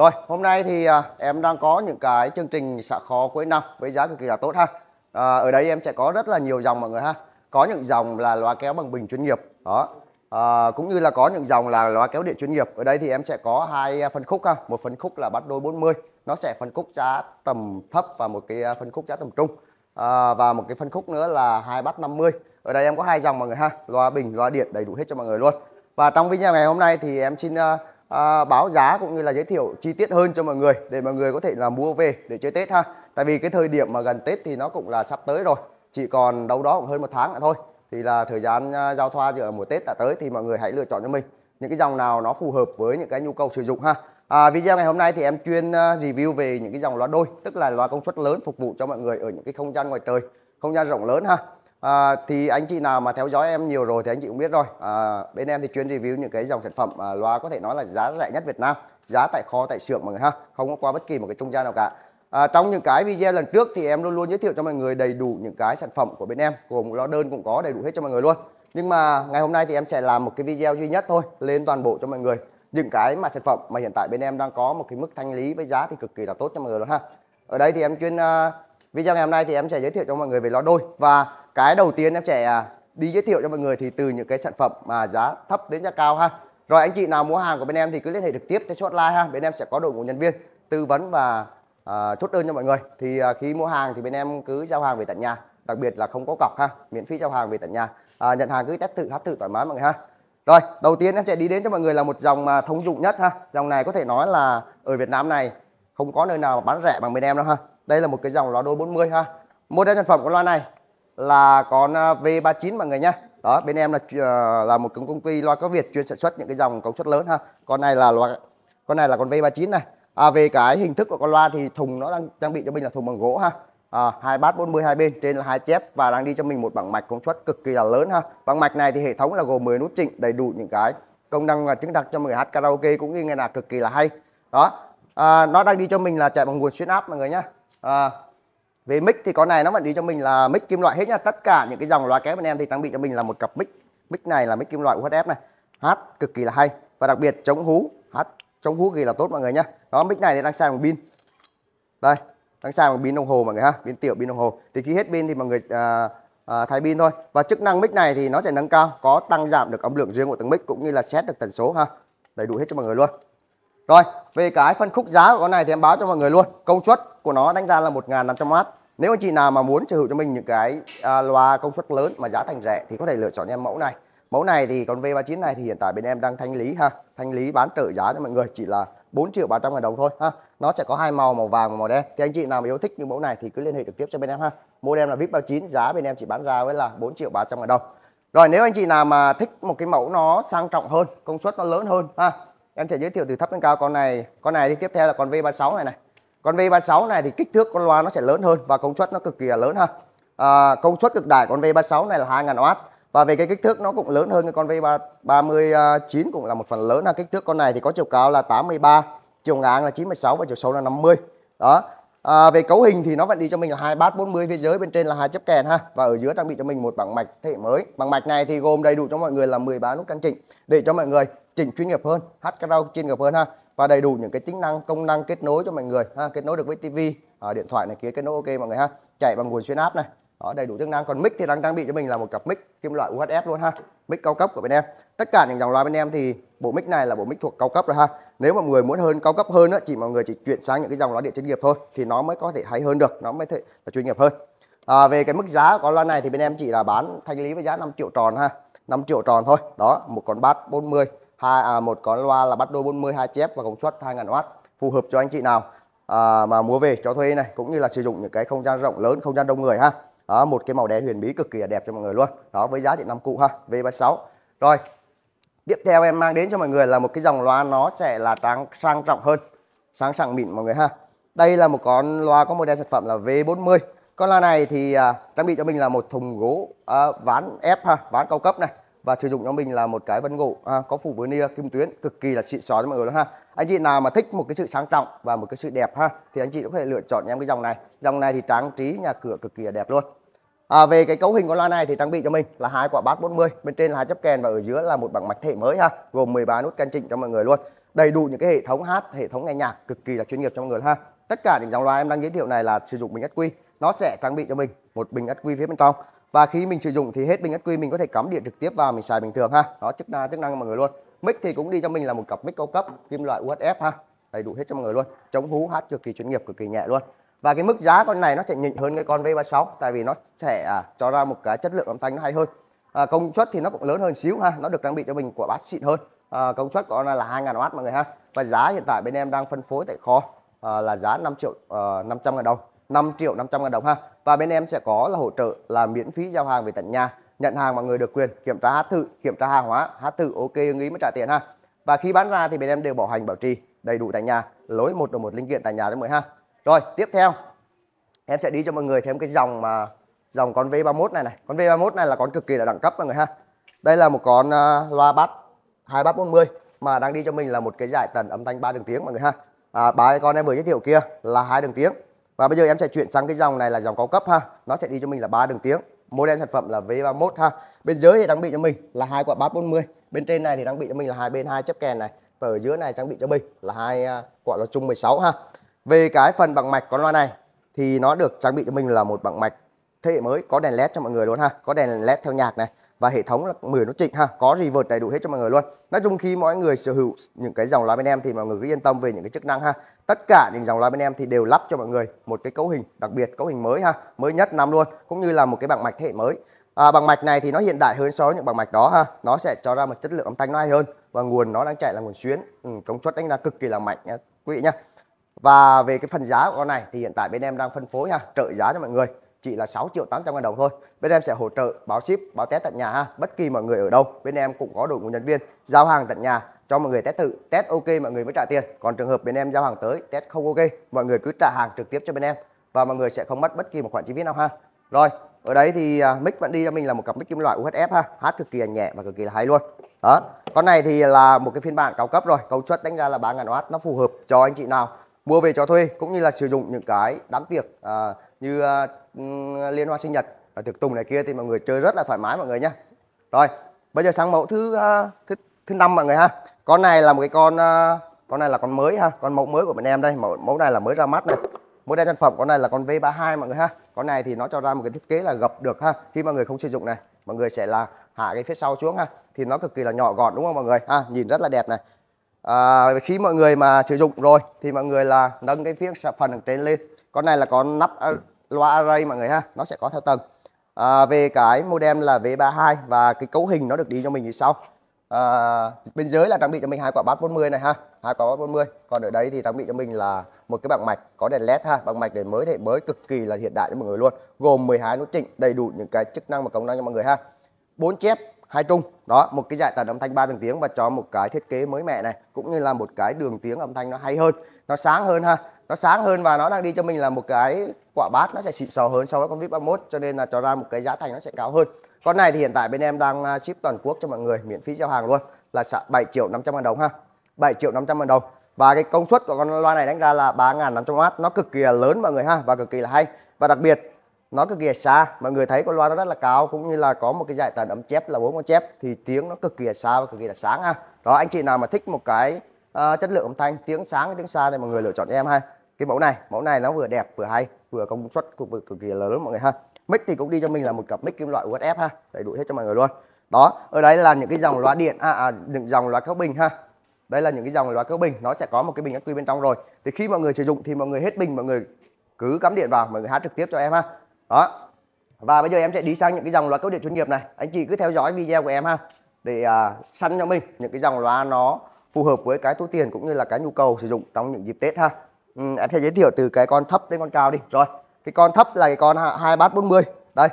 Rồi, hôm nay thì à, em đang có những cái chương trình xả khó cuối năm với giá cực kỳ là tốt ha. À, ở đây em sẽ có rất là nhiều dòng mọi người ha. Có những dòng là loa kéo bằng bình chuyên nghiệp. Đó. À, cũng như là có những dòng là loa kéo điện chuyên nghiệp. Ở đây thì em sẽ có hai à, phân khúc ha. Một phân khúc là bắt đôi 40, nó sẽ phân khúc giá tầm thấp và một cái à, phân khúc giá tầm trung. À, và một cái phân khúc nữa là hai bắt 50. Ở đây em có hai dòng mọi người ha, loa bình, loa điện đầy đủ hết cho mọi người luôn. Và trong video ngày hôm nay thì em xin uh, à, báo giá cũng như là giới thiệu chi tiết hơn cho mọi người để mọi người có thể là mua về để chơi Tết ha. Tại vì cái thời điểm mà gần Tết thì nó cũng là sắp tới rồi, chỉ còn đâu đó cũng hơn một tháng nữa thôi. Thì là thời gian à, giao thoa giữa mùa Tết đã tới thì mọi người hãy lựa chọn cho mình những cái dòng nào nó phù hợp với những cái nhu cầu sử dụng ha. À, video ngày hôm nay thì em chuyên à, review về những cái dòng loa đôi, tức là loa công suất lớn phục vụ cho mọi người ở những cái không gian ngoài trời, không gian rộng lớn ha. À, thì anh chị nào mà theo dõi em nhiều rồi thì anh chị cũng biết rồi à, bên em thì chuyên review những cái dòng sản phẩm à, loa có thể nói là giá rẻ nhất Việt Nam giá tại kho tại xưởng mọi người ha không có qua bất kỳ một cái trung gian nào cả à, trong những cái video lần trước thì em luôn luôn giới thiệu cho mọi người đầy đủ những cái sản phẩm của bên em gồm loa đơn cũng có đầy đủ hết cho mọi người luôn nhưng mà ngày hôm nay thì em sẽ làm một cái video duy nhất thôi lên toàn bộ cho mọi người những cái mà sản phẩm mà hiện tại bên em đang có một cái mức thanh lý với giá thì cực kỳ là tốt cho mọi người luôn ha ở đây thì em chuyên uh, Video ngày hôm nay thì em sẽ giới thiệu cho mọi người về lò đôi và cái đầu tiên em sẽ à, đi giới thiệu cho mọi người thì từ những cái sản phẩm mà giá thấp đến giá cao ha. Rồi anh chị nào mua hàng của bên em thì cứ liên hệ trực tiếp cho chốt like ha. Bên em sẽ có đội ngũ nhân viên tư vấn và à, chốt đơn cho mọi người. Thì à, khi mua hàng thì bên em cứ giao hàng về tận nhà, đặc biệt là không có cọc ha, miễn phí giao hàng về tận nhà. À, nhận hàng cứ test thử hát thử thoải mái mọi người ha. Rồi, đầu tiên em sẽ đi đến cho mọi người là một dòng mà thông dụng nhất ha. Dòng này có thể nói là ở Việt Nam này không có nơi nào mà bán rẻ bằng bên em đâu ha đây là một cái dòng loa đôi 40 ha model sản phẩm của loa này là con à, V39 mọi người nhá đó bên em là ờ, là một công ty loa có Việt chuyên sản xuất những cái dòng công suất lớn ha con này là loa con này là con V39 này à, về cái hình thức của con loa thì thùng nó đang trang bị cho mình là thùng bằng gỗ ha à, hai bát 40 hai bên trên là hai chép và đang đi cho mình một bảng mạch công suất cực kỳ là lớn ha bảng mạch này thì hệ thống là gồm 10 nút chỉnh đầy đủ những cái công năng và chứng đặt cho người hát karaoke cũng như nghe nhạc cực kỳ là hay đó à, nó đang đi cho mình là chạy bằng nguồn xuyên áp mọi người nhá à, về mic thì con này nó vẫn đi cho mình là mic kim loại hết nha tất cả những cái dòng loa kép bên em thì trang bị cho mình là một cặp mic mic này là mic kim loại UHF này hát cực kỳ là hay và đặc biệt chống hú hát chống hú kỳ là tốt mọi người nhá đó mic này thì đang xài bằng pin đây đang xài bằng pin đồng hồ mọi người ha pin tiểu pin đồng hồ thì khi hết pin thì mọi người à, à, thay pin thôi và chức năng mic này thì nó sẽ nâng cao có tăng giảm được âm lượng riêng của từng mic cũng như là xét được tần số ha đầy đủ hết cho mọi người luôn rồi, về cái phân khúc giá của con này thì em báo cho mọi người luôn. Công suất của nó đánh ra là 1500W. Nếu anh chị nào mà muốn sở hữu cho mình những cái à, loa công suất lớn mà giá thành rẻ thì có thể lựa chọn em mẫu này. Mẫu này thì con V39 này thì hiện tại bên em đang thanh lý ha, thanh lý bán trợ giá cho mọi người chỉ là 4 triệu 300 ngàn đồng thôi ha. Nó sẽ có hai màu màu vàng và màu đen. Thì anh chị nào mà yêu thích những mẫu này thì cứ liên hệ trực tiếp cho bên em ha. Model là VIP 39, giá bên em chỉ bán ra với là 4 triệu 300 ngàn đồng. Rồi nếu anh chị nào mà thích một cái mẫu nó sang trọng hơn, công suất nó lớn hơn ha em sẽ giới thiệu từ thấp đến cao con này con này thì tiếp theo là con V36 này này con V36 này thì kích thước con loa nó sẽ lớn hơn và công suất nó cực kỳ là lớn ha à, công suất cực đại con V36 này là 2000W và về cái kích thước nó cũng lớn hơn cái con V39 à, cũng là một phần lớn là kích thước con này thì có chiều cao là 83 chiều ngang là 96 và chiều sâu là 50 đó À, về cấu hình thì nó vẫn đi cho mình là hai bát 40 phía dưới bên trên là hai chấp kèn ha và ở dưới trang bị cho mình một bảng mạch thế hệ mới. Bảng mạch này thì gồm đầy đủ cho mọi người là 13 nút căn chỉnh để cho mọi người chỉnh chuyên nghiệp hơn, hát karaoke chuyên nghiệp hơn ha và đầy đủ những cái tính năng công năng kết nối cho mọi người ha, kết nối được với tivi, à, điện thoại này kia kết nối ok mọi người ha. Chạy bằng nguồn xuyên áp này. Đó, đầy đủ chức năng. Còn mic thì đang trang bị cho mình là một cặp mic kim loại UHF luôn ha. Mic cao cấp của bên em. Tất cả những dòng loa bên em thì bộ mic này là bộ mic thuộc cao cấp rồi ha nếu mà người muốn hơn cao cấp hơn á, chỉ mọi người chỉ chuyển sang những cái dòng loa điện chuyên nghiệp thôi thì nó mới có thể hay hơn được nó mới thể là chuyên nghiệp hơn à, về cái mức giá của loa này thì bên em chỉ là bán thanh lý với giá 5 triệu tròn ha 5 triệu tròn thôi đó một con bass 40 hai à, một con loa là bass đôi 40 hai chép và công suất 2000W phù hợp cho anh chị nào à, mà mua về cho thuê này cũng như là sử dụng những cái không gian rộng lớn không gian đông người ha đó, một cái màu đen huyền bí cực kỳ là đẹp cho mọi người luôn đó với giá chỉ năm cụ ha V36 rồi tiếp theo em mang đến cho mọi người là một cái dòng loa nó sẽ là trang sang trọng hơn sáng sảng mịn mọi người ha đây là một con loa có model sản phẩm là V40 con loa này thì à, trang bị cho mình là một thùng gỗ à, ván ép ha ván cao cấp này và sử dụng cho mình là một cái vân gỗ à, có phủ veneer kim tuyến cực kỳ là xịn xó cho mọi người luôn ha anh chị nào mà thích một cái sự sáng trọng và một cái sự đẹp ha thì anh chị cũng có thể lựa chọn em cái dòng này dòng này thì trang trí nhà cửa cực kỳ là đẹp luôn À, về cái cấu hình của loa này thì trang bị cho mình là hai quả bass 40 bên trên là hai chấp kèn và ở dưới là một bảng mạch thể mới ha gồm 13 nút căn chỉnh cho mọi người luôn đầy đủ những cái hệ thống hát hệ thống nghe nhạc cực kỳ là chuyên nghiệp cho mọi người ha tất cả những dòng loa em đang giới thiệu này là sử dụng bình ắc quy nó sẽ trang bị cho mình một bình ắc quy phía bên trong và khi mình sử dụng thì hết bình ắc quy mình có thể cắm điện trực tiếp vào mình xài bình thường ha đó chức năng chức năng mọi người luôn mic thì cũng đi cho mình là một cặp mic cao cấp kim loại UHF ha đầy đủ hết cho mọi người luôn chống hú hát cực kỳ chuyên nghiệp cực kỳ nhẹ luôn và cái mức giá con này nó sẽ nhỉnh hơn cái con V36 tại vì nó sẽ à, cho ra một cái chất lượng âm thanh nó hay hơn à, công suất thì nó cũng lớn hơn xíu ha nó được trang bị cho mình của bát xịn hơn à, công suất của nó là 2.000W mọi người ha và giá hiện tại bên em đang phân phối tại kho à, là giá 5 triệu à, 500 ngàn đồng 5 triệu 500 ngàn đồng ha và bên em sẽ có là hỗ trợ là miễn phí giao hàng về tận nhà nhận hàng mọi người được quyền kiểm tra hát tự kiểm tra hàng hóa hát tự ok ưng ý mới trả tiền ha và khi bán ra thì bên em đều bảo hành bảo trì đầy đủ tại nhà lỗi một đồng một linh kiện tại nhà cho mọi ha rồi, tiếp theo em sẽ đi cho mọi người thêm cái dòng mà dòng con V31 này này. Con V31 này là con cực kỳ là đẳng cấp mọi người ha. Đây là một con uh, loa bass 2 bass 40 mà đang đi cho mình là một cái giải tần âm thanh 3 đường tiếng mọi người ha. À, ba con em vừa giới thiệu kia là hai đường tiếng. Và bây giờ em sẽ chuyển sang cái dòng này là dòng cao cấp ha. Nó sẽ đi cho mình là ba đường tiếng. Model sản phẩm là V31 ha. Bên dưới thì đang bị cho mình là hai quả bass 40. Bên trên này thì đang bị cho mình là hai bên hai chép kèn này. Và ở dưới này trang bị cho mình là hai à, quả loa chung 16 ha. Về cái phần bằng mạch con loa này thì nó được trang bị cho mình là một bằng mạch thế hệ mới có đèn led cho mọi người luôn ha, có đèn led theo nhạc này và hệ thống là 10 nút chỉnh ha, có reverb đầy đủ hết cho mọi người luôn. Nói chung khi mọi người sở hữu những cái dòng loa bên em thì mọi người cứ yên tâm về những cái chức năng ha. Tất cả những dòng loa bên em thì đều lắp cho mọi người một cái cấu hình đặc biệt, cấu hình mới ha, mới nhất năm luôn, cũng như là một cái bằng mạch thế hệ mới. À, bằng mạch này thì nó hiện đại hơn so với những bằng mạch đó ha, nó sẽ cho ra một chất lượng âm thanh nó hay hơn và nguồn nó đang chạy là nguồn xuyến, ừ, công suất đánh ra cực kỳ là mạnh nha quý vị nhá và về cái phần giá của con này thì hiện tại bên em đang phân phối ha trợ giá cho mọi người chỉ là 6 triệu 800 ngàn đồng thôi bên em sẽ hỗ trợ báo ship báo test tận nhà ha bất kỳ mọi người ở đâu bên em cũng có đội ngũ nhân viên giao hàng tận nhà cho mọi người test tự test ok mọi người mới trả tiền còn trường hợp bên em giao hàng tới test không ok mọi người cứ trả hàng trực tiếp cho bên em và mọi người sẽ không mất bất kỳ một khoản chi phí nào ha rồi ở đấy thì à, mic vẫn đi cho mình là một cặp mic kim loại UHF ha hát cực kỳ là nhẹ và cực kỳ là hay luôn đó con này thì là một cái phiên bản cao cấp rồi cấu suất đánh ra là 3.000W nó phù hợp cho anh chị nào mua về cho thuê cũng như là sử dụng những cái đám tiệc à, như à, ừ, liên hoan sinh nhật ở tiệc tùng này kia thì mọi người chơi rất là thoải mái mọi người nhé rồi bây giờ sang mẫu thứ à, thứ thứ năm mọi người ha con này là một cái con à, con này là con mới ha con mẫu mới của bên em đây mẫu mẫu này là mới ra mắt này mẫu đa sản phẩm con này là con V32 mọi người ha con này thì nó cho ra một cái thiết kế là gập được ha khi mọi người không sử dụng này mọi người sẽ là hạ cái phía sau xuống ha thì nó cực kỳ là nhỏ gọn đúng không mọi người ha nhìn rất là đẹp này à, khi mọi người mà sử dụng rồi thì mọi người là nâng cái phiên phần ở trên lên con này là con nắp à, loa array mọi người ha nó sẽ có theo tầng à, về cái modem là V32 và cái cấu hình nó được đi cho mình như sau à, bên dưới là trang bị cho mình hai quả bát 40 này ha hai quả bát 40 còn ở đây thì trang bị cho mình là một cái bảng mạch có đèn led ha bảng mạch để mới thế mới cực kỳ là hiện đại cho mọi người luôn gồm 12 nút chỉnh đầy đủ những cái chức năng và công năng cho mọi người ha bốn chép hai trung đó một cái giải tần âm thanh ba tầng tiếng và cho một cái thiết kế mới mẻ này cũng như là một cái đường tiếng âm thanh nó hay hơn nó sáng hơn ha nó sáng hơn và nó đang đi cho mình là một cái quả bát nó sẽ xịn sò hơn so với con vip 31 cho nên là cho ra một cái giá thành nó sẽ cao hơn con này thì hiện tại bên em đang à, ship toàn quốc cho mọi người miễn phí giao hàng luôn là 7 triệu 500 ngàn đồng ha 7 triệu 500 ngàn đồng và cái công suất của con loa này đánh ra là 3.500W nó cực kỳ là lớn mọi người ha và cực kỳ là hay và đặc biệt nó cực kỳ xa mọi người thấy con loa nó rất là cao cũng như là có một cái dải tần ấm chép là bốn con chép thì tiếng nó cực kỳ là xa và cực kỳ là sáng ha đó anh chị nào mà thích một cái uh, chất lượng âm thanh tiếng sáng tiếng xa thì mọi người lựa chọn em ha cái mẫu này mẫu này nó vừa đẹp vừa hay vừa công suất cực, cực, cực kỳ là lớn mọi người ha mic thì cũng đi cho mình là một cặp mic kim loại USF ha đầy đủ hết cho mọi người luôn đó ở đây là những cái dòng loa điện à, à những dòng loa kéo bình ha đây là những cái dòng loa kéo bình nó sẽ có một cái bình ắc quy bên trong rồi thì khi mọi người sử dụng thì mọi người hết bình mọi người cứ cắm điện vào mọi người hát trực tiếp cho em ha đó và bây giờ em sẽ đi sang những cái dòng loa cấu điện chuyên nghiệp này anh chị cứ theo dõi video của em ha để à, săn cho mình những cái dòng loa nó phù hợp với cái túi tiền cũng như là cái nhu cầu sử dụng trong những dịp tết ha ừ, em sẽ giới thiệu từ cái con thấp đến con cao đi rồi cái con thấp là cái con hai bát 40 đây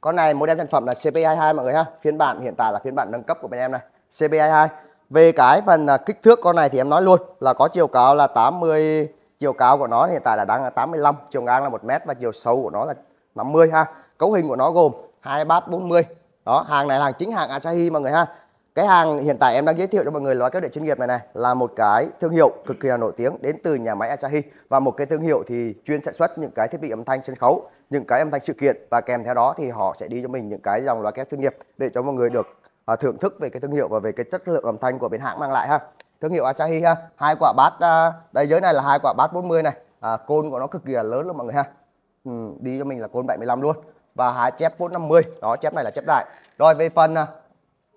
con này một em sản phẩm là CP22 mọi người ha phiên bản hiện tại là phiên bản nâng cấp của bên em này CP22 về cái phần à, kích thước con này thì em nói luôn là có chiều cao là 80 chiều cao của nó hiện tại là đang là 85 chiều ngang là một mét và chiều sâu của nó là 50 ha cấu hình của nó gồm hai bát 40 đó hàng này là hàng chính hàng Asahi mọi người ha cái hàng hiện tại em đang giới thiệu cho mọi người loại kéo đệ chuyên nghiệp này này là một cái thương hiệu cực kỳ là nổi tiếng đến từ nhà máy Asahi và một cái thương hiệu thì chuyên sản xuất những cái thiết bị âm thanh sân khấu, những cái âm thanh sự kiện và kèm theo đó thì họ sẽ đi cho mình những cái dòng loa kéo chuyên nghiệp để cho mọi người được uh, thưởng thức về cái thương hiệu và về cái chất lượng âm thanh của bên hãng mang lại ha. Thương hiệu Asahi ha, hai quả bát uh, đây giới này là hai quả bát 40 này, uh, côn của nó cực kỳ là lớn luôn mọi người ha. Ừ, đi cho mình là côn 75 luôn và hai chép phốt 50 đó chép này là chép đại rồi về phần à,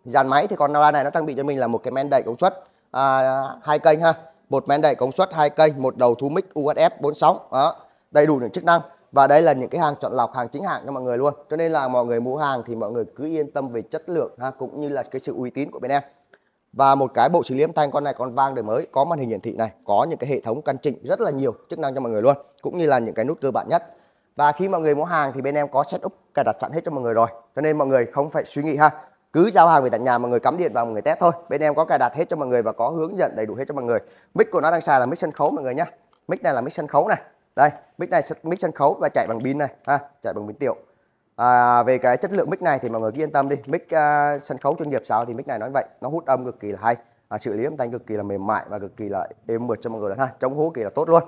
dàn máy thì con Nara này nó trang bị cho mình là một cái men đẩy công suất à, hai uh, kênh ha một men đẩy công suất hai kênh một đầu thu mic USF 46 đó đầy đủ những chức năng và đây là những cái hàng chọn lọc hàng chính hãng cho mọi người luôn cho nên là mọi người mua hàng thì mọi người cứ yên tâm về chất lượng ha cũng như là cái sự uy tín của bên em và một cái bộ xử lý âm thanh con này còn vang đời mới có màn hình hiển thị này có những cái hệ thống căn chỉnh rất là nhiều chức năng cho mọi người luôn cũng như là những cái nút cơ bản nhất và khi mọi người mua hàng thì bên em có setup cài đặt sẵn hết cho mọi người rồi cho nên mọi người không phải suy nghĩ ha cứ giao hàng về tận nhà mọi người cắm điện vào mọi người test thôi bên em có cài đặt hết cho mọi người và có hướng dẫn đầy đủ hết cho mọi người mic của nó đang xài là mic sân khấu mọi người nhá mic này là mic sân khấu này đây mic này mic sân khấu và chạy bằng pin này ha chạy bằng pin tiểu à, về cái chất lượng mic này thì mọi người cứ yên tâm đi mic uh, sân khấu chuyên nghiệp sao thì mic này nói vậy nó hút âm cực kỳ là hay à, xử lý âm thanh cực kỳ là mềm mại và cực kỳ là êm mượt cho mọi người ha chống hú kỳ là tốt luôn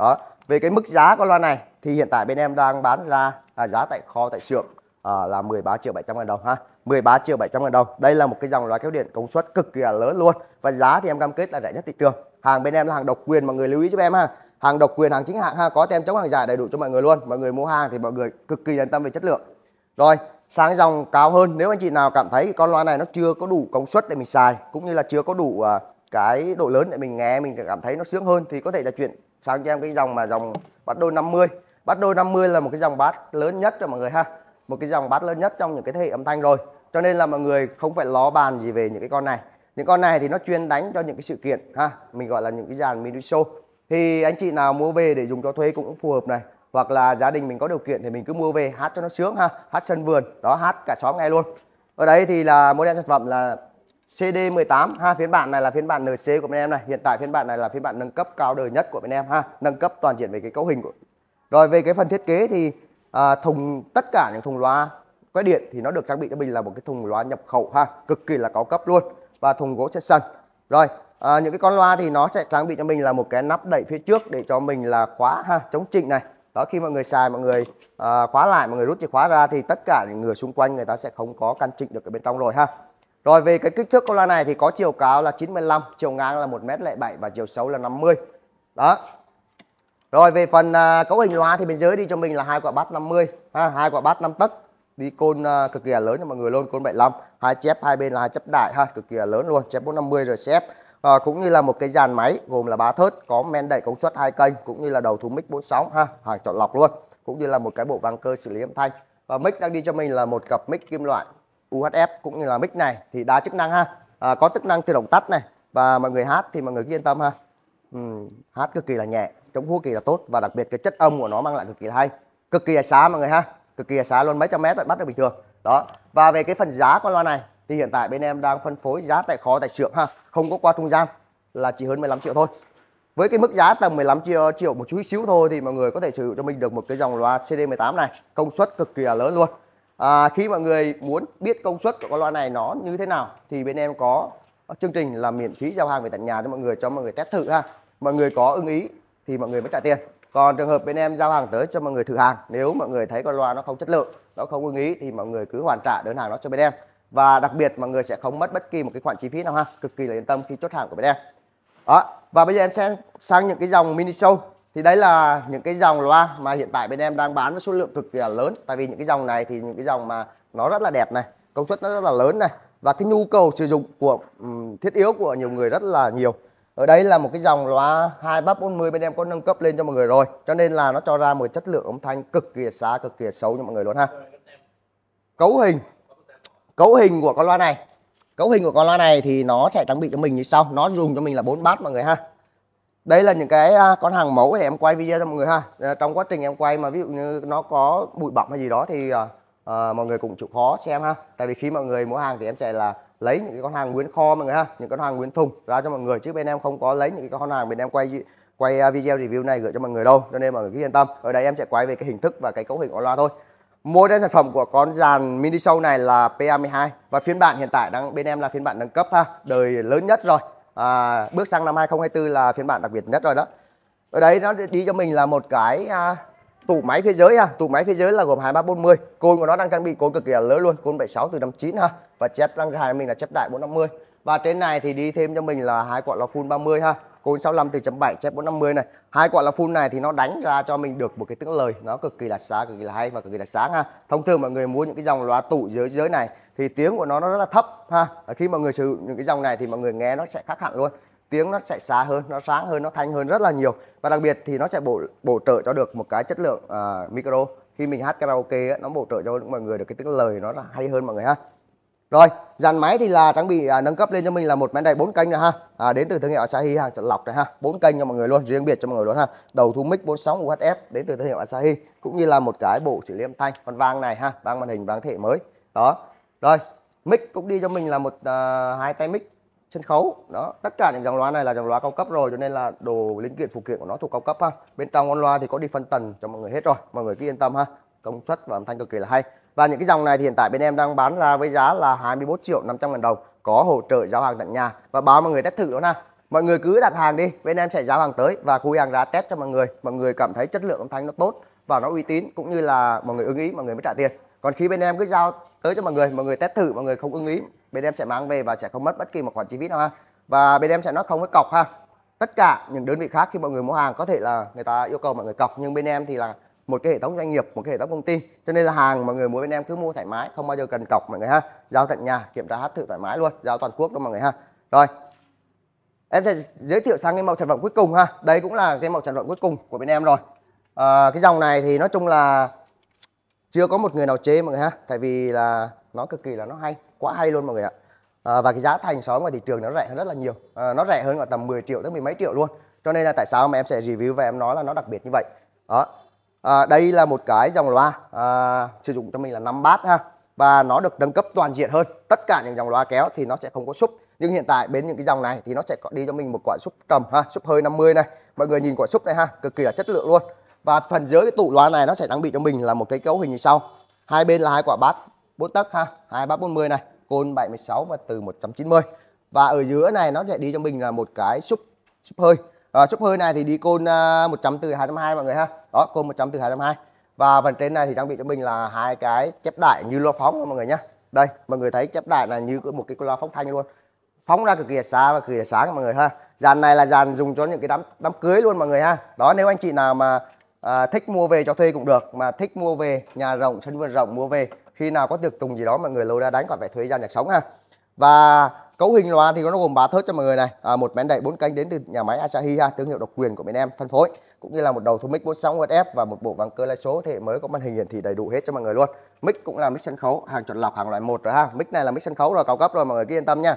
đó về cái mức giá của loa này thì hiện tại bên em đang bán ra à, giá tại kho tại xưởng à, là 13 triệu 700 ngàn đồng ha 13 triệu 700 ngàn đồng đây là một cái dòng loa kéo điện công suất cực kỳ là lớn luôn và giá thì em cam kết là rẻ nhất thị trường hàng bên em là hàng độc quyền mọi người lưu ý cho em ha hàng độc quyền hàng chính hãng ha có tem chống hàng giả đầy đủ cho mọi người luôn mọi người mua hàng thì mọi người cực kỳ yên tâm về chất lượng rồi sang dòng cao hơn nếu anh chị nào cảm thấy con loa này nó chưa có đủ công suất để mình xài cũng như là chưa có đủ à, cái độ lớn để mình nghe mình cảm thấy nó sướng hơn thì có thể là chuyển sang cho em cái dòng mà dòng bát đôi 50 bát đôi 50 là một cái dòng bát lớn nhất rồi mọi người ha một cái dòng bát lớn nhất trong những cái thế hệ âm thanh rồi cho nên là mọi người không phải lo bàn gì về những cái con này những con này thì nó chuyên đánh cho những cái sự kiện ha mình gọi là những cái dàn mini show thì anh chị nào mua về để dùng cho thuê cũng phù hợp này hoặc là gia đình mình có điều kiện thì mình cứ mua về hát cho nó sướng ha hát sân vườn đó hát cả xóm ngay luôn ở đây thì là model sản phẩm là CD18 ha phiên bản này là phiên bản NC của bên em này hiện tại phiên bản này là phiên bản nâng cấp cao đời nhất của bên em ha nâng cấp toàn diện về cái cấu hình của rồi về cái phần thiết kế thì à, thùng tất cả những thùng loa quét điện thì nó được trang bị cho mình là một cái thùng loa nhập khẩu ha cực kỳ là cao cấp luôn và thùng gỗ session rồi à, những cái con loa thì nó sẽ trang bị cho mình là một cái nắp đẩy phía trước để cho mình là khóa ha chống trịnh này đó khi mọi người xài mọi người à, khóa lại mọi người rút chìa khóa ra thì tất cả những người xung quanh người ta sẽ không có căn trịnh được ở bên trong rồi ha rồi về cái kích thước con loa này thì có chiều cao là 95, chiều ngang là 1m07 và chiều sâu là 50. Đó. Rồi về phần à, cấu hình loa thì bên dưới đi cho mình là hai quả bát 50, ha, hai quả bát 5 tấc. Đi côn à, cực kỳ là lớn cho mọi người luôn, côn 75, hai chép hai bên là hai chấp đại ha, cực kỳ là lớn luôn, chép 450 rồi chép. À, ờ, cũng như là một cái dàn máy gồm là ba thớt, có men đẩy công suất hai kênh cũng như là đầu thu mic 46 ha, hàng chọn lọc luôn, cũng như là một cái bộ vang cơ xử lý âm thanh. Và mic đang đi cho mình là một cặp mic kim loại UHF cũng như là mic này thì đa chức năng ha à, có chức năng tự động tắt này và mọi người hát thì mọi người cứ yên tâm ha uhm, hát cực kỳ là nhẹ chống hú kỳ là tốt và đặc biệt cái chất âm của nó mang lại cực kỳ là hay cực kỳ là xá mọi người ha cực kỳ là xá luôn mấy trăm mét vẫn bắt được bình thường đó và về cái phần giá con loa này thì hiện tại bên em đang phân phối giá tại kho tại xưởng ha không có qua trung gian là chỉ hơn 15 triệu thôi với cái mức giá tầm 15 triệu triệu một chút xíu thôi thì mọi người có thể sử dụng cho mình được một cái dòng loa CD18 này công suất cực kỳ là lớn luôn à, khi mọi người muốn biết công suất của con loa này nó như thế nào thì bên em có chương trình là miễn phí giao hàng về tận nhà cho mọi người cho mọi người test thử ha mọi người có ưng ý thì mọi người mới trả tiền còn trường hợp bên em giao hàng tới cho mọi người thử hàng nếu mọi người thấy con loa nó không chất lượng nó không ưng ý thì mọi người cứ hoàn trả đơn hàng đó cho bên em và đặc biệt mọi người sẽ không mất bất kỳ một cái khoản chi phí nào ha cực kỳ là yên tâm khi chốt hàng của bên em đó và bây giờ em sẽ sang những cái dòng mini show thì đấy là những cái dòng loa mà hiện tại bên em đang bán với số lượng cực kỳ là lớn tại vì những cái dòng này thì những cái dòng mà nó rất là đẹp này công suất nó rất là lớn này và cái nhu cầu sử dụng của um, thiết yếu của nhiều người rất là nhiều ở đây là một cái dòng loa 2340 bên em có nâng cấp lên cho mọi người rồi cho nên là nó cho ra một chất lượng âm thanh cực kỳ xa cực kỳ xấu cho mọi người luôn ha cấu hình cấu hình của con loa này cấu hình của con loa này thì nó sẽ trang bị cho mình như sau nó dùng cho mình là bốn bát mọi người ha đây là những cái à, con hàng mẫu để em quay video cho mọi người ha ờ, trong quá trình em quay mà ví dụ như nó có bụi bặm hay gì đó thì à, mọi người cũng chịu khó xem ha tại vì khi mọi người mua hàng thì em sẽ là lấy những cái con hàng nguyên kho mọi người ha những con hàng nguyên thùng ra cho mọi người chứ bên em không có lấy những cái con hàng bên em quay quay à, video review này gửi cho mọi người đâu cho nên mọi người cứ yên tâm ở đây em sẽ quay về cái hình thức và cái cấu hình của loa thôi mua đến sản phẩm của con dàn mini show này là P32 và phiên bản hiện tại đang bên em là phiên bản nâng cấp ha đời lớn nhất rồi à, bước sang năm 2024 là phiên bản đặc biệt nhất rồi đó ở đấy nó đi cho mình là một cái à, tủ máy phía dưới ha tủ máy phía dưới là gồm 2340 côn của nó đang trang bị côn cực kỳ là lớn luôn côn 76 từ năm 9 ha và chép đang hài mình là chép đại 450 và trên này thì đi thêm cho mình là hai quả là full 30 ha côn 65 từ chấm 7 chép 450 này hai quả là full này thì nó đánh ra cho mình được một cái tiếng lời nó cực kỳ là xa, cực kỳ là hay và cực kỳ là sáng ha thông thường mọi người mua những cái dòng loa tủ dưới dưới này thì tiếng của nó nó rất là thấp ha à, khi mọi người sử dụng những cái dòng này thì mọi người nghe nó sẽ khác hẳn luôn tiếng nó sẽ xa hơn nó sáng hơn nó thanh hơn rất là nhiều và đặc biệt thì nó sẽ bổ bổ trợ cho được một cái chất lượng uh, micro khi mình hát karaoke ấy, nó bổ trợ cho mọi người được cái tiếng lời nó là hay hơn mọi người ha rồi dàn máy thì là trang bị à, nâng cấp lên cho mình là một máy đài 4 kênh rồi ha à, đến từ thương hiệu Asahi hàng chọn lọc này ha 4 kênh cho mọi người luôn riêng biệt cho mọi người luôn ha đầu thu mic 46 UHF đến từ thương hiệu Asahi cũng như là một cái bộ xử lý âm thanh con vang này ha vang màn hình vang thể mới đó rồi mic cũng đi cho mình là một uh, hai tay mic sân khấu đó tất cả những dòng loa này là dòng loa cao cấp rồi cho nên là đồ linh kiện phụ kiện của nó thuộc cao cấp ha bên trong con loa thì có đi phân tần cho mọi người hết rồi mọi người cứ yên tâm ha công suất và âm thanh cực kỳ là hay và những cái dòng này thì hiện tại bên em đang bán ra với giá là 21 triệu 500 ngàn đồng có hỗ trợ giao hàng tận nhà và báo mọi người test thử đó ha mọi người cứ đặt hàng đi bên em sẽ giao hàng tới và khui hàng ra test cho mọi người mọi người cảm thấy chất lượng âm thanh nó tốt và nó uy tín cũng như là mọi người ưng ý mọi người mới trả tiền còn khi bên em cứ giao tới cho mọi người mọi người test thử mọi người không ưng ý bên em sẽ mang về và sẽ không mất bất kỳ một khoản chi phí nào ha và bên em sẽ nói không với cọc ha tất cả những đơn vị khác khi mọi người mua hàng có thể là người ta yêu cầu mọi người cọc nhưng bên em thì là một cái hệ thống doanh nghiệp một cái hệ thống công ty cho nên là hàng mọi người mua bên em cứ mua thoải mái không bao giờ cần cọc mọi người ha giao tận nhà kiểm tra hát thử thoải mái luôn giao toàn quốc đó mọi người ha rồi em sẽ giới thiệu sang cái mẫu sản phẩm cuối cùng ha đây cũng là cái mẫu sản phẩm cuối cùng của bên em rồi à, cái dòng này thì nói chung là chưa có một người nào chế mọi người ha tại vì là nó cực kỳ là nó hay quá hay luôn mọi người ạ à, và cái giá thành so ngoài thị trường nó rẻ hơn rất là nhiều à, nó rẻ hơn khoảng tầm 10 triệu tới mười mấy triệu luôn cho nên là tại sao mà em sẽ review và em nói là nó đặc biệt như vậy đó à, đây là một cái dòng loa à, sử dụng cho mình là 5 bát ha và nó được nâng cấp toàn diện hơn tất cả những dòng loa kéo thì nó sẽ không có súp nhưng hiện tại bên những cái dòng này thì nó sẽ có đi cho mình một quả súp trầm ha súp hơi 50 này mọi người nhìn quả súp này ha cực kỳ là chất lượng luôn và phần dưới cái tủ loa này nó sẽ trang bị cho mình là một cái cấu hình như sau hai bên là hai quả bát bốn tấc ha hai bát 40 này côn 76 và từ 190 và ở giữa này nó sẽ đi cho mình là một cái súp súp hơi à, súp hơi này thì đi côn uh, à, 100 từ 220 mọi người ha đó côn 100 từ 220 và phần trên này thì trang bị cho mình là hai cái chép đại như loa phóng mọi người nhé đây mọi người thấy chép đại là như một cái loa phóng thanh luôn phóng ra cực kỳ xa và cực kỳ sáng mọi người ha dàn này là dàn dùng cho những cái đám đám cưới luôn mọi người ha đó nếu anh chị nào mà à, thích mua về cho thuê cũng được mà thích mua về nhà rộng sân vườn rộng mua về khi nào có tiệc tùng gì đó mọi người lôi ra đánh còn phải thuê ra nhạc sống ha và cấu hình loa thì nó gồm ba thớt cho mọi người này à, một máy đẩy bốn cánh đến từ nhà máy Asahi ha thương hiệu độc quyền của bên em phân phối cũng như là một đầu thu mic 46 USF và một bộ vàng cơ lai số thế hệ mới có màn hình hiển thị đầy đủ hết cho mọi người luôn mic cũng là mic sân khấu hàng chuẩn lọc hàng loại một rồi ha mic này là mic sân khấu rồi cao cấp rồi mọi người cứ yên tâm nha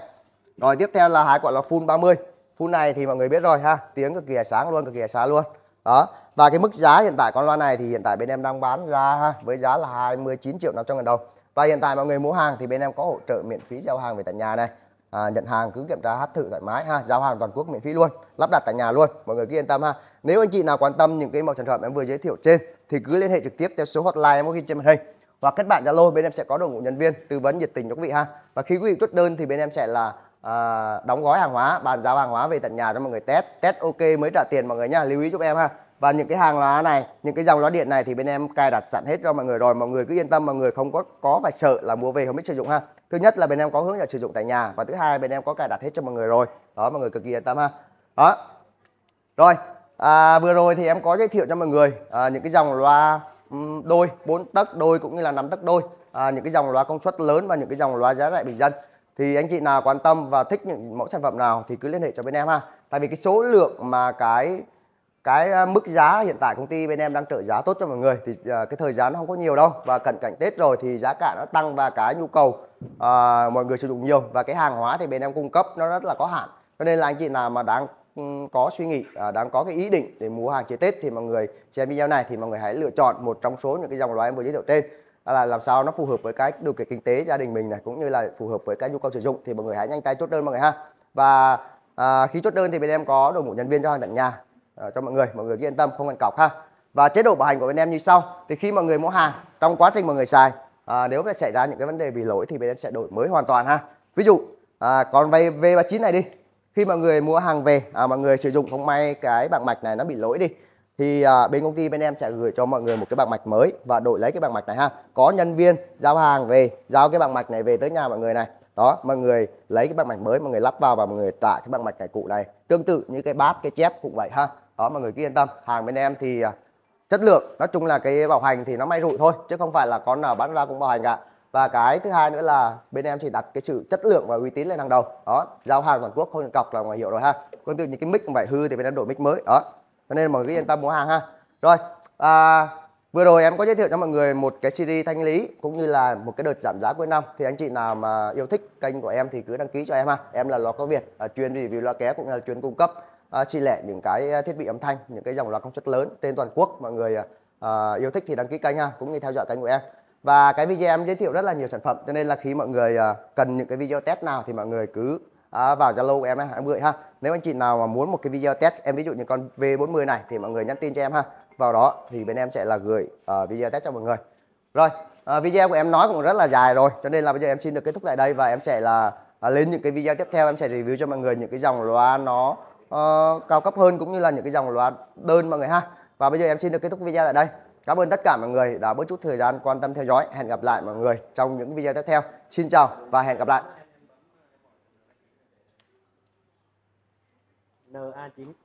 rồi tiếp theo là hai quả là full 30 full này thì mọi người biết rồi ha tiếng cực kỳ sáng luôn cực kỳ sáng luôn đó và cái mức giá hiện tại con loa này thì hiện tại bên em đang bán ra ha, với giá là 29 triệu 500 ngàn đồng và hiện tại mọi người mua hàng thì bên em có hỗ trợ miễn phí giao hàng về tận nhà này à, nhận hàng cứ kiểm tra hát thử thoải mái ha giao hàng toàn quốc miễn phí luôn lắp đặt tại nhà luôn mọi người cứ yên tâm ha nếu anh chị nào quan tâm những cái mẫu sản phẩm em vừa giới thiệu trên thì cứ liên hệ trực tiếp theo số hotline em có ghi trên màn hình hoặc kết bạn zalo bên em sẽ có đội ngũ nhân viên tư vấn nhiệt tình cho quý vị ha và khi quý vị chốt đơn thì bên em sẽ là à, đóng gói hàng hóa bàn giao hàng hóa về tận nhà cho mọi người test test ok mới trả tiền mọi người nha lưu ý giúp em ha và những cái hàng hóa này những cái dòng loa điện này thì bên em cài đặt sẵn hết cho mọi người rồi mọi người cứ yên tâm mọi người không có có phải sợ là mua về không biết sử dụng ha thứ nhất là bên em có hướng dẫn sử dụng tại nhà và thứ hai bên em có cài đặt hết cho mọi người rồi đó mọi người cực kỳ yên tâm ha đó rồi à, vừa rồi thì em có giới thiệu cho mọi người à, những cái dòng loa đôi 4 tấc đôi cũng như là 5 tấc đôi à, những cái dòng loa công suất lớn và những cái dòng loa giá rẻ bình dân thì anh chị nào quan tâm và thích những mẫu sản phẩm nào thì cứ liên hệ cho bên em ha tại vì cái số lượng mà cái cái à, mức giá hiện tại công ty bên em đang trợ giá tốt cho mọi người thì à, cái thời gian nó không có nhiều đâu và cận cảnh tết rồi thì giá cả nó tăng và cái nhu cầu à, mọi người sử dụng nhiều và cái hàng hóa thì bên em cung cấp nó rất là có hạn cho nên là anh chị nào mà đang ừ, có suy nghĩ à, đang có cái ý định để mua hàng chế tết thì mọi người xem video này thì mọi người hãy lựa chọn một trong số những cái dòng loại em vừa giới thiệu trên là làm sao nó phù hợp với cái điều kiện kinh tế gia đình mình này cũng như là phù hợp với cái nhu cầu sử dụng thì mọi người hãy nhanh tay chốt đơn mọi người ha và à, khi chốt đơn thì bên em có đội ngũ nhân viên cho hàng tận nhà à, cho mọi người mọi người cứ yên tâm không cần cọc ha và chế độ bảo hành của bên em như sau thì khi mọi người mua hàng trong quá trình mọi người xài à, nếu mà xảy ra những cái vấn đề bị lỗi thì bên em sẽ đổi mới hoàn toàn ha ví dụ à, còn về V39 này đi khi mọi người mua hàng về à, mọi người sử dụng không may cái bảng mạch này nó bị lỗi đi thì à, bên công ty bên em sẽ gửi cho mọi người một cái bảng mạch mới và đổi lấy cái bảng mạch này ha có nhân viên giao hàng về giao cái bảng mạch này về tới nhà mọi người này đó mọi người lấy cái bảng mạch mới mọi người lắp vào và mọi người trả cái bảng mạch cải cụ này tương tự như cái bát cái chép cũng vậy ha đó mọi người cứ yên tâm hàng bên em thì à, chất lượng nói chung là cái bảo hành thì nó may rủi thôi chứ không phải là con nào bán ra cũng bảo hành cả và cái thứ hai nữa là bên em chỉ đặt cái sự chất lượng và uy tín lên hàng đầu đó giao hàng toàn quốc không cọc là ngoài hiệu rồi ha tương tự những cái mic cũng vậy hư thì bên em đổi mic mới đó cho nên mọi người yên tâm mua hàng ha rồi à, vừa rồi em có giới thiệu cho mọi người một cái series thanh lý cũng như là một cái đợt giảm giá cuối năm thì anh chị nào mà yêu thích kênh của em thì cứ đăng ký cho em ha em là loa có việt à, chuyên review loa ké cũng là chuyên cung cấp à, chi lẻ những cái à, thiết bị âm thanh những cái dòng loa công suất lớn trên toàn quốc mọi người à, à, yêu thích thì đăng ký kênh ha cũng như theo dõi kênh của em và cái video em giới thiệu rất là nhiều sản phẩm cho nên là khi mọi người à, cần những cái video test nào thì mọi người cứ à, vào Zalo của em em gửi ha. Nếu anh chị nào mà muốn một cái video test em ví dụ như con V40 này thì mọi người nhắn tin cho em ha. Vào đó thì bên em sẽ là gửi uh, video test cho mọi người. Rồi, uh, video của em nói cũng rất là dài rồi, cho nên là bây giờ em xin được kết thúc tại đây và em sẽ là uh, lên những cái video tiếp theo em sẽ review cho mọi người những cái dòng loa nó uh, cao cấp hơn cũng như là những cái dòng loa đơn mọi người ha. Và bây giờ em xin được kết thúc video tại đây. Cảm ơn tất cả mọi người đã bớt chút thời gian quan tâm theo dõi. Hẹn gặp lại mọi người trong những video tiếp theo. Xin chào và hẹn gặp lại. NA9